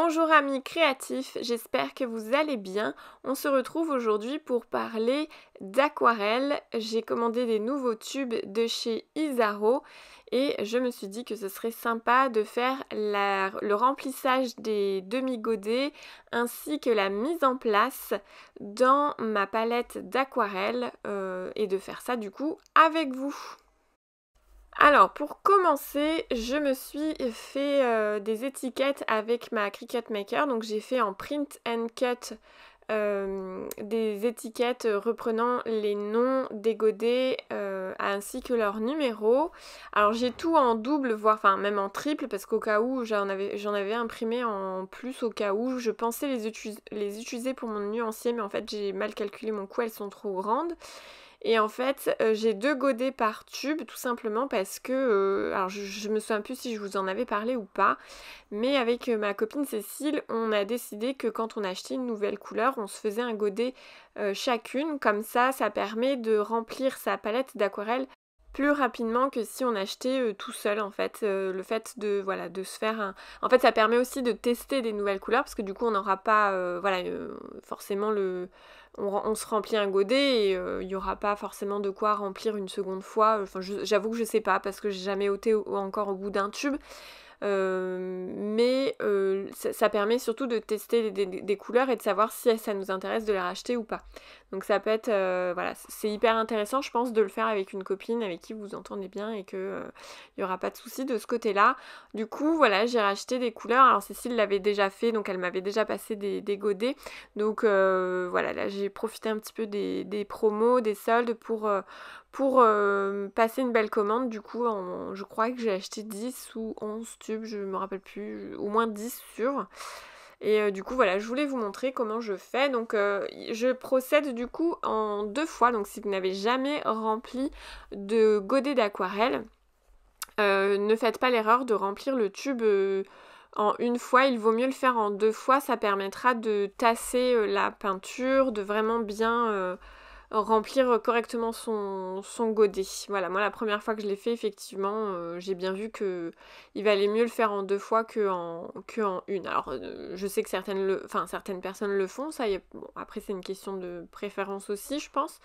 Bonjour amis créatifs, j'espère que vous allez bien. On se retrouve aujourd'hui pour parler d'aquarelle. J'ai commandé des nouveaux tubes de chez Isaro et je me suis dit que ce serait sympa de faire le remplissage des demi-godets ainsi que la mise en place dans ma palette d'aquarelle euh, et de faire ça du coup avec vous. Alors, pour commencer, je me suis fait euh, des étiquettes avec ma Cricut Maker. Donc, j'ai fait en print and cut euh, des étiquettes reprenant les noms des godets euh, ainsi que leurs numéros. Alors, j'ai tout en double, voire enfin même en triple, parce qu'au cas où, j'en avais, imprimé en plus au cas où. Je pensais les, les utiliser pour mon nuancier, mais en fait, j'ai mal calculé mon coût, elles sont trop grandes. Et en fait, euh, j'ai deux godets par tube, tout simplement parce que, euh, alors je, me souviens plus si je vous en avais parlé ou pas, mais avec euh, ma copine Cécile, on a décidé que quand on achetait une nouvelle couleur, on se faisait un godet chacune. Comme ça, ça permet de remplir sa palette d'aquarelle plus rapidement que si on achetait tout seul en fait le fait de voilà de se faire un... en fait ça permet aussi de tester des nouvelles couleurs parce que du coup on n'aura pas voilà forcément le on, se remplit un godet et euh, il n'y aura pas forcément de quoi remplir une seconde fois. j'avoue que je sais pas parce que j'ai jamais ôté encore au bout d'un tube. Euh, mais euh, ça, permet surtout de tester des, couleurs et de savoir si ça nous intéresse de les racheter ou pas. Donc ça peut être, euh, voilà, c'est hyper intéressant, je pense, de le faire avec une copine avec qui vous entendez bien et que il n'y aura pas de souci de ce côté-là. Du coup, voilà, j'ai racheté des couleurs. Alors Cécile l'avait déjà fait, donc elle m'avait déjà passé des, godets. Donc voilà, là j'ai profité un petit peu des, promos, des soldes pour, pour passer une belle commande. Du coup, je crois que j'ai acheté 10 ou 11 je me rappelle plus, au moins 10 sur. Et euh, du coup, voilà, je voulais vous montrer comment je fais. Donc, euh, je procède du coup en deux fois. Donc, si vous n'avez jamais rempli de godet d'aquarelle, euh, ne faites pas l'erreur de remplir le tube en une fois. Il vaut mieux le faire en deux fois. Ça permettra de tasser la peinture, de vraiment bien remplir euh, correctement son, godet. Voilà, moi la première fois que je l'ai fait, effectivement, euh, j'ai bien vu que il valait mieux le faire en deux fois que en, que en une. Alors euh, je sais que certaines, certaines personnes le font, ça après c'est une question de préférence aussi, je pense.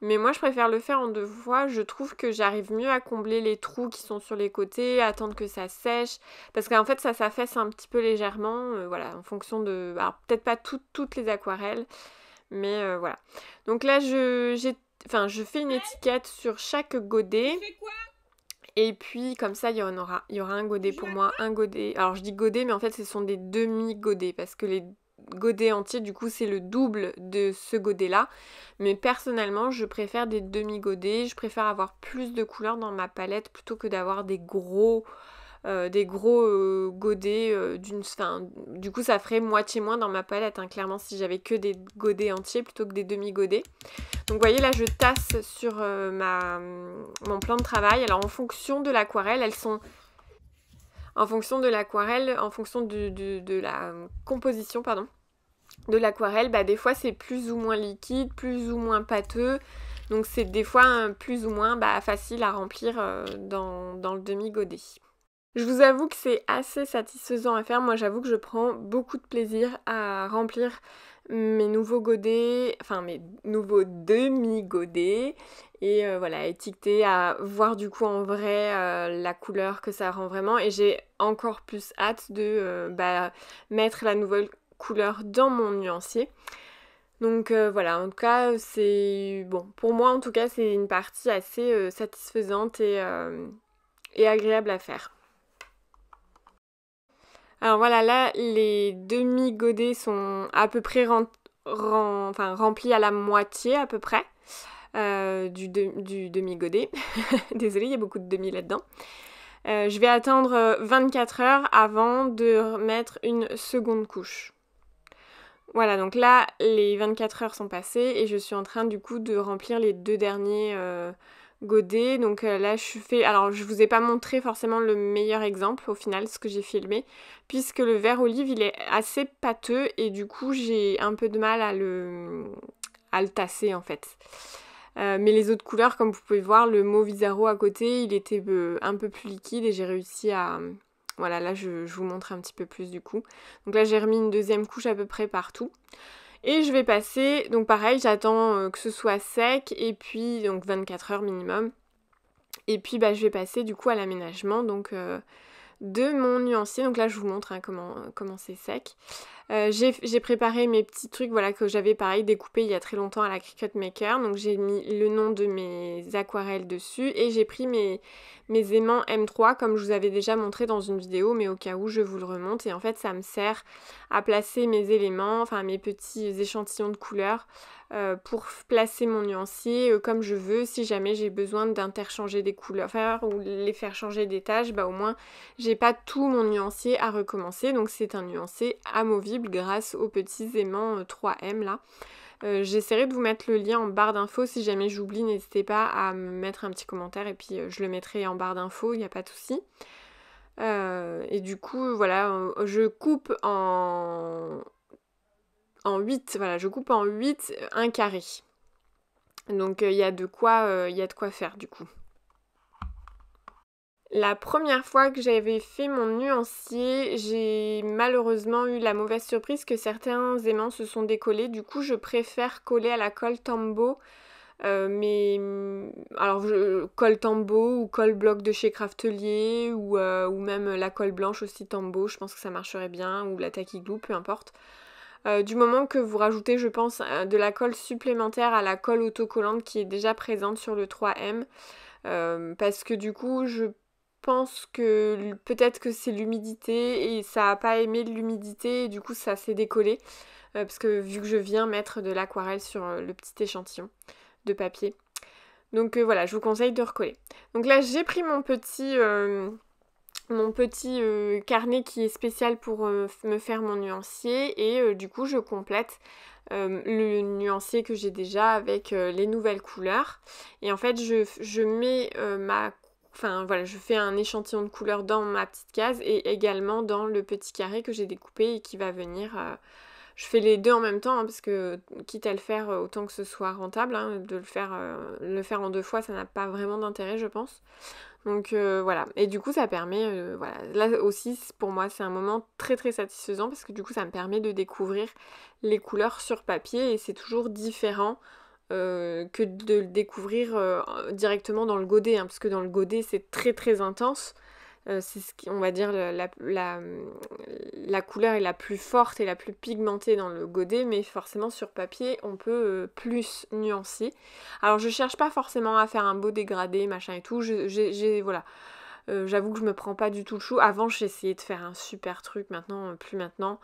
Mais moi je préfère le faire en deux fois, je trouve que j'arrive mieux à combler les trous qui sont sur les côtés, attendre que ça sèche, parce qu'en fait ça s'affaisse un petit peu légèrement, voilà, en fonction de... peut-être pas toutes les aquarelles, mais euh, voilà. Donc là, je, enfin, je fais une étiquette sur chaque godet. Et puis comme ça, il y en aura, il y aura un godet pour moi, un godet. Alors je dis godet, mais en fait, ce sont des demi-godets parce que les godets entiers du coup c'est le double de ce godet là. Mais personnellement, je préfère des demi-godets, je préfère avoir plus de couleurs dans ma palette plutôt que d'avoir des gros euh, des gros euh, godets euh, d'une. du coup, ça ferait moitié moins dans ma palette, hein, clairement, si j'avais que des godets entiers plutôt que des demi-godets. Donc, vous voyez, là, je tasse sur mm, mon plan de travail. Alors, en fonction de l'aquarelle, elles sont. En fonction de l'aquarelle, en fonction de la mm, composition, pardon, de l'aquarelle, bah, des fois, c'est plus ou moins liquide, plus ou moins pâteux. Donc c'est des fois plus ou moins bah, facile à remplir dans, dans le demi-godet. Je vous avoue que c'est assez satisfaisant à faire. Moi, j'avoue que je prends beaucoup de plaisir à remplir mes nouveaux godets, enfin mes nouveaux demi-godets, et euh, voilà, étiqueter, à voir du coup en vrai euh, la couleur que ça rend vraiment. Et j'ai encore plus hâte de euh, bah, mettre la nouvelle couleur dans mon nuancier. Donc voilà, en tout cas, c'est bon. Pour moi, en tout cas, c'est une partie assez satisfaisante et agréable à faire. Alors voilà, là, les demi-godets sont à peu près remplis à la moitié à peu près euh, du, demi-godet. Désolée, il y a beaucoup de demi là-dedans. Euh, je vais attendre 24 euh, heures avant de mettre une seconde couche. Voilà, donc là, les 24 heures sont passées et je suis en train du coup de remplir les deux derniers... Godet. Donc euh, là, je fais. Alors, je vous ai pas montré forcément le meilleur exemple au final, ce que j'ai filmé, puisque le vert olive il est assez pâteux et du coup, j'ai un peu de mal à le, à tasser en fait. Euh, mais les autres couleurs, comme vous pouvez voir, le mot bizarro à côté, il était euh, un peu plus liquide et j'ai réussi à... Voilà, là je, je, vous montre un petit peu plus du coup. Donc là j'ai remis une deuxième couche à peu près partout. Et je vais passer, donc pareil, j'attends euh, que ce soit sec et puis donc 24 heures minimum. Et puis bah, je vais passer du coup à l'aménagement donc euh, de mon nuancier. Donc là je vous montre hein, comment c'est sec. Euh, j'ai préparé mes petits trucs voilà, que j'avais pareil découpés il y a très longtemps à la Cricut Maker. Donc j'ai mis le nom de mes aquarelles dessus et j'ai pris mes, mes aimants M3 comme je vous avais déjà montré dans une vidéo mais au cas où je vous le remonte. Et en fait ça me sert à placer mes éléments, enfin mes petits échantillons de couleurs euh, pour placer mon nuancier euh, comme je veux. Si jamais j'ai besoin d'interchanger des couleurs ou les faire changer des bah au moins j'ai pas tout mon nuancier à recommencer. Donc c'est un nuancier amovible grâce aux petits aimants 3M euh, là. J'essaierai de vous mettre le lien en barre d'infos. Si jamais j'oublie, n'hésitez pas à me mettre un petit commentaire et puis je le mettrai en barre d'infos, il n'y a pas de souci. et du coup, voilà, je coupe en, en 8, voilà, je coupe en 8 euh, un carré. Donc euh, il y, a de quoi, euh, y a de quoi faire du coup. La première fois que j'avais fait mon nuancier, j'ai malheureusement eu la mauvaise surprise que certains aimants se sont décollés. Du coup, je préfère coller à la colle tambo. mais mm, alors je, colle tambo ou colle bloc de chez Craftelier ou, même la colle blanche aussi tambo, je pense que ça marcherait bien ou la taquiglou, peu importe. Euh, du moment que vous rajoutez, je pense, euh, de la colle supplémentaire à la colle autocollante qui est déjà présente sur le 3M. Euh, parce que du coup, je pense que peut-être que c'est l'humidité et ça n'a pas aimé l'humidité et du coup ça s'est décollé. parce que vu que je viens mettre de l'aquarelle sur le petit échantillon de papier. Donc voilà, je vous conseille de recoller. Donc là, j'ai pris mon petit mon petit euh, carnet qui est spécial pour euh, me faire mon nuancier et euh, du coup je complète le nuancier que j'ai déjà avec les nouvelles couleurs et en fait je, je mets ma enfin voilà je fais un échantillon de couleurs dans ma petite case et également dans le petit carré que j'ai découpé et qui va venir je fais les deux en même temps, hein, parce que quitte à le faire, euh, autant que ce soit rentable, hein, de le faire, euh, le faire en deux fois, ça n'a pas vraiment d'intérêt, je pense. Donc euh, voilà, et du coup ça permet, voilà, là aussi pour moi c'est un moment très très satisfaisant parce que du coup ça me permet de découvrir les couleurs sur papier et c'est toujours différent que de le découvrir directement dans le godet, hein, parce que dans le godet c'est très très intense, euh, c'est ce qui, on va dire, la, la, couleur est la plus forte et la plus pigmentée dans le godet, mais forcément sur papier, on peut euh, plus nuancer. Alors je cherche pas forcément à faire un beau dégradé, machin et tout, j'ai, voilà. Euh, j'avoue que je me prends pas du tout le chou. Avant, j'essayais de faire un super truc, maintenant, plus maintenant.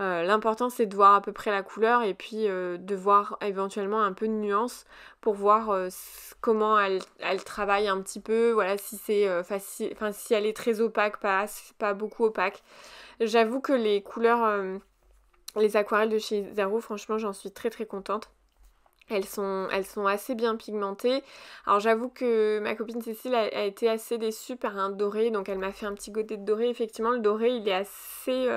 Euh, l'important c'est de voir à peu près la couleur et puis euh, de voir éventuellement un peu de nuance pour voir euh, comment elle, travaille un petit peu, voilà si c'est facile, enfin si elle est très opaque, pas, pas beaucoup opaque. J'avoue que les couleurs, les aquarelles de chez Zaro, franchement j'en suis très très contente. Elles sont, elles sont assez bien pigmentées. Alors j'avoue que ma copine Cécile a, été assez déçue par un doré, donc elle m'a fait un petit côté de doré. Effectivement, le doré, il est assez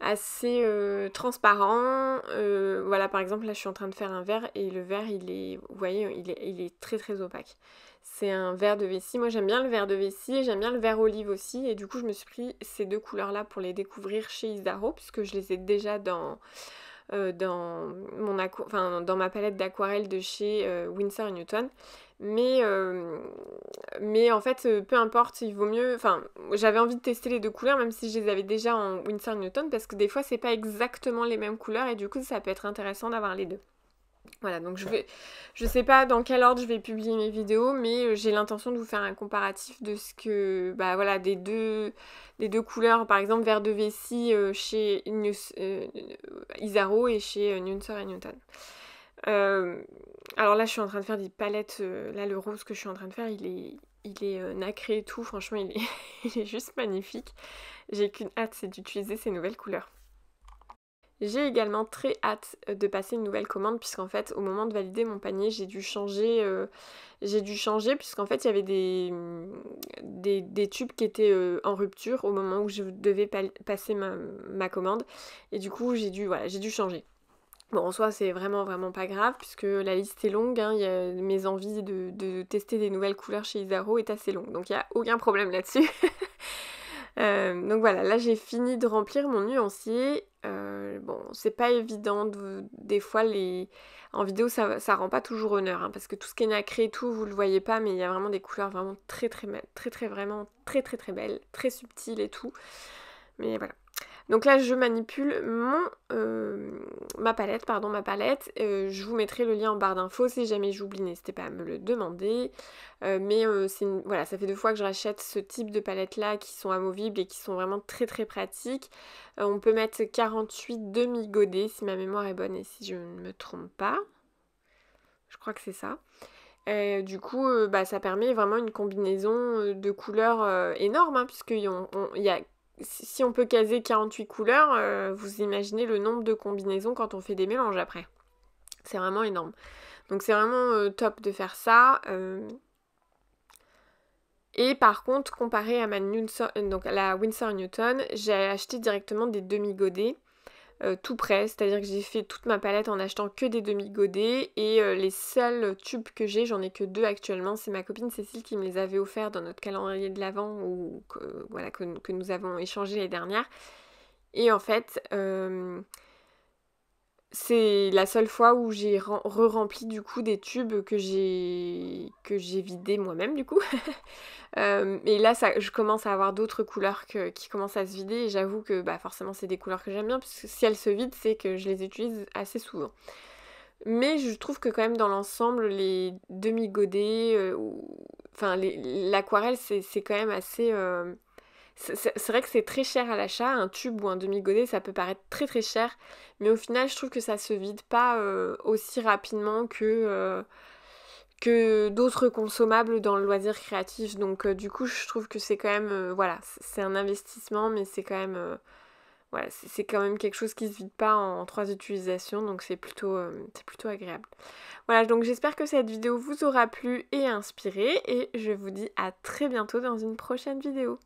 assez euh, transparent. Euh, voilà, par exemple, là, je suis en train de faire un verre et le verre, il est, vous voyez, il est, il est très très opaque. C'est un verre de vessie. Moi, j'aime bien le verre de vessie, j'aime bien le verre olive aussi. Et du coup, je me suis pris ces deux couleurs-là pour les découvrir chez Isaro, puisque je les ai déjà dans euh, dans, mon dans ma palette d'aquarelle de chez Windsor euh, Winsor Newton. Mais, euh, mais en fait, peu importe, il vaut mieux. Enfin, j'avais envie de tester les deux couleurs, même si je les avais déjà en Winsor Newton, parce que des fois, c'est pas exactement les mêmes couleurs, et du coup, ça peut être intéressant d'avoir les deux. Voilà, donc je vais, je sais pas dans quel ordre je vais publier mes vidéos, mais euh, j'ai l'intention de vous faire un comparatif de ce que, bah voilà, des deux, des deux couleurs, par exemple vert de vessie euh, chez euh, Isaro et chez et Newton. alors là, je suis en train de faire des palettes. là, le rose que je suis en train de faire, il est, il est nacré et tout. Franchement, il est, il est juste magnifique. J'ai qu'une hâte, c'est d'utiliser ces nouvelles couleurs. J'ai également très hâte euh, de passer une nouvelle commande puisqu'en fait au moment de valider mon panier j'ai dû changer euh, j'ai dû changer puisqu'en fait il y avait des, mm, des, tubes qui étaient euh, en rupture au moment où je devais passer ma, commande et du coup j'ai dû voilà j'ai dû changer. Bon en soi c'est vraiment vraiment pas grave puisque la liste est longue, hein, mes envies de, de tester des nouvelles couleurs chez Isaro est assez longue donc il n'y a aucun problème là-dessus. Euh, donc voilà, là j'ai fini de remplir mon nuancier. Euh, bon, c'est pas évident, des fois les... en vidéo ça, ça rend pas toujours honneur, hein, parce que tout ce qui est nacré et tout, vous le voyez pas, mais il y a vraiment des couleurs vraiment très très très très, très vraiment très très très belles, très subtiles et tout. Mais voilà. Donc là, je manipule mon, euh, ma palette, pardon, ma palette. Euh, je vous mettrai le lien en barre d'infos si jamais j'oublie, n'hésitez pas à me le demander. Euh, mais voilà, ça fait deux fois que je rachète ce type de palette-là qui sont amovibles et qui sont vraiment très très pratiques. on peut mettre 48 demi-godets si ma mémoire est bonne et si je ne me trompe pas. Je crois que c'est ça. du coup, bah, ça permet vraiment une combinaison de couleurs énorme, hein, puisqu'il y a si on peut caser 48 couleurs, euh, vous imaginez le nombre de combinaisons quand on fait des mélanges après. C'est vraiment énorme. Donc c'est vraiment euh, top de faire ça. Euh. Et par contre, comparé à ma donc à la Winsor Newton, j'ai acheté directement des demi-godets. Euh, tout prêt, c'est-à-dire que j'ai fait toute ma palette en achetant que des demi-godets et euh, les seuls tubes que j'ai, j'en ai que deux actuellement, c'est ma copine Cécile qui me les avait offerts dans notre calendrier de l'Avent ou que, voilà, que, nous avons échangé les dernières. Et en fait, euh, c'est la seule fois où j'ai re-rempli du coup des tubes que j'ai que j'ai vidés moi-même du coup. Euh, et là, ça, je commence à avoir d'autres couleurs qui commencent à se vider. Et j'avoue que bah, forcément, c'est des couleurs que j'aime bien, parce que si elles se vident, c'est que je les utilise assez souvent. Mais je trouve que quand même dans l'ensemble, les demi-godets, euh, enfin l'aquarelle, c'est quand même assez... Euh, c'est vrai que c'est très cher à l'achat, un tube ou un demi-godet ça peut paraître très très cher, mais au final je trouve que ça se vide pas euh, aussi rapidement que, euh, que d'autres consommables dans le loisir créatif. Donc euh, du coup je trouve que c'est quand même, voilà, c'est un investissement mais c'est quand même... voilà, c'est quand même quelque chose qui se vide pas en, trois utilisations, donc c'est plutôt, plutôt agréable. Voilà, donc j'espère que cette vidéo vous aura plu et inspiré, et je vous dis à très bientôt dans une prochaine vidéo.